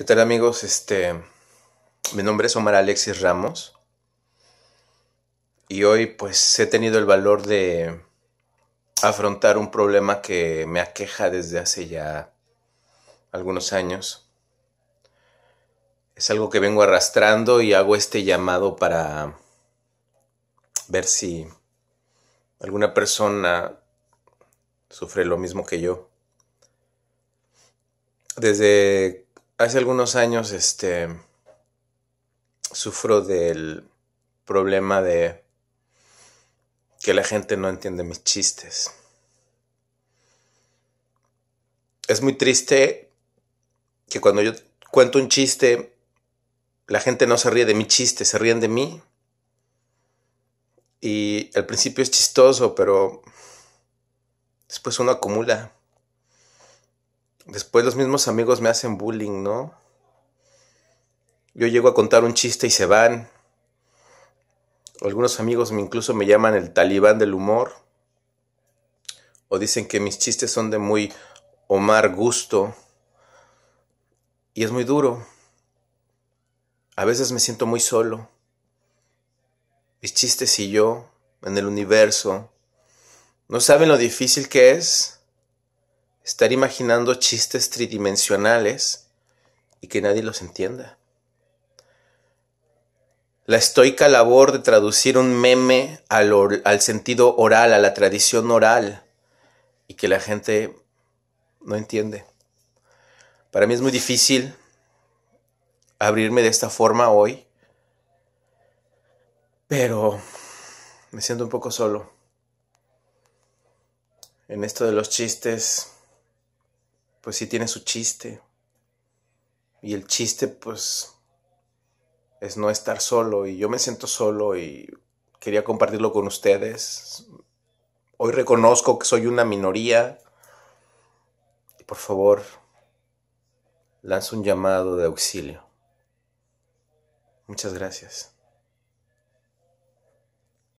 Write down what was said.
¿Qué tal amigos? Este, mi nombre es Omar Alexis Ramos y hoy pues he tenido el valor de afrontar un problema que me aqueja desde hace ya algunos años. Es algo que vengo arrastrando y hago este llamado para ver si alguna persona sufre lo mismo que yo. Desde hace algunos años este sufro del problema de que la gente no entiende mis chistes. Es muy triste que cuando yo cuento un chiste, la gente no se ríe de mi chiste, se ríen de mí. Y al principio es chistoso, pero después uno acumula. Después los mismos amigos me hacen bullying, ¿no? Yo llego a contar un chiste y se van. Algunos amigos incluso me llaman el talibán del humor. O dicen que mis chistes son de muy Omar gusto. Y es muy duro. A veces me siento muy solo. Mis chistes y yo en el universo. No saben lo difícil que es estar imaginando chistes tridimensionales y que nadie los entienda. La estoica labor de traducir un meme al, sentido oral, a la tradición oral, y que la gente no entiende. Para mí es muy difícil abrirme de esta forma hoy, pero me siento un poco solo en esto de los chistes pues sí tiene su chiste. Y el chiste, pues, es no estar solo. Y yo me siento solo y quería compartirlo con ustedes. Hoy reconozco que soy una minoría. Y por favor, lanzo un llamado de auxilio. Muchas gracias.